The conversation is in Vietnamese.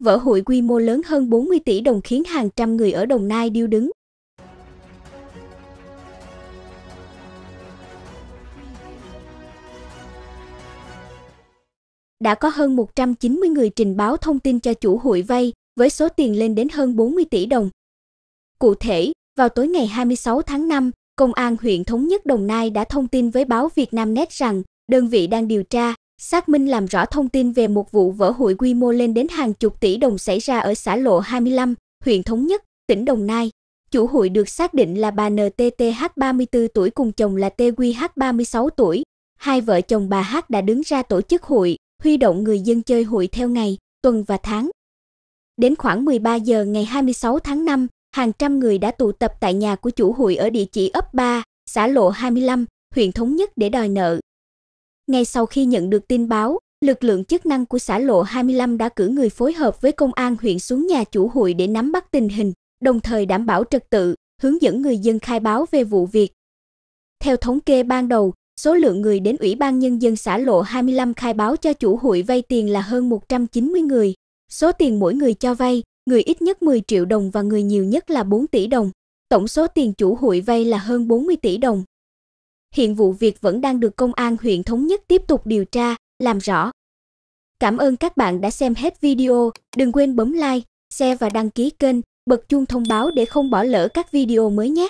vỡ hụi quy mô lớn hơn 40 tỷ đồng khiến hàng trăm người ở Đồng Nai điêu đứng. Đã có hơn 190 người trình báo thông tin cho chủ hụi vay với số tiền lên đến hơn 40 tỷ đồng. Cụ thể, vào tối ngày 26 tháng 5, Công an huyện Thống nhất Đồng Nai đã thông tin với báo Việt Nam Net rằng đơn vị đang điều tra, xác minh làm rõ thông tin về một vụ vỡ hụi quy mô lên đến hàng chục tỷ đồng xảy ra ở xã Lộ 25, huyện Thống Nhất, tỉnh Đồng Nai. Chủ hụi được xác định là bà NTTH 34 tuổi cùng chồng là TQH 36 tuổi. Hai vợ chồng bà H đã đứng ra tổ chức hụi, huy động người dân chơi hụi theo ngày, tuần và tháng. Đến khoảng 13 giờ ngày 26 tháng 5, hàng trăm người đã tụ tập tại nhà của chủ hụi ở địa chỉ ấp 3, xã Lộ 25, huyện Thống Nhất để đòi nợ. Ngay sau khi nhận được tin báo, lực lượng chức năng của xã Lộ 25 đã cử người phối hợp với công an huyện xuống nhà chủ hội để nắm bắt tình hình, đồng thời đảm bảo trật tự, hướng dẫn người dân khai báo về vụ việc. Theo thống kê ban đầu, số lượng người đến Ủy ban Nhân dân xã Lộ 25 khai báo cho chủ hội vay tiền là hơn 190 người. Số tiền mỗi người cho vay, người ít nhất 10 triệu đồng và người nhiều nhất là 4 tỷ đồng. Tổng số tiền chủ hội vay là hơn 40 tỷ đồng. Hiện vụ việc vẫn đang được công an huyện thống nhất tiếp tục điều tra, làm rõ. Cảm ơn các bạn đã xem hết video, đừng quên bấm like, share và đăng ký kênh, bật chuông thông báo để không bỏ lỡ các video mới nhé.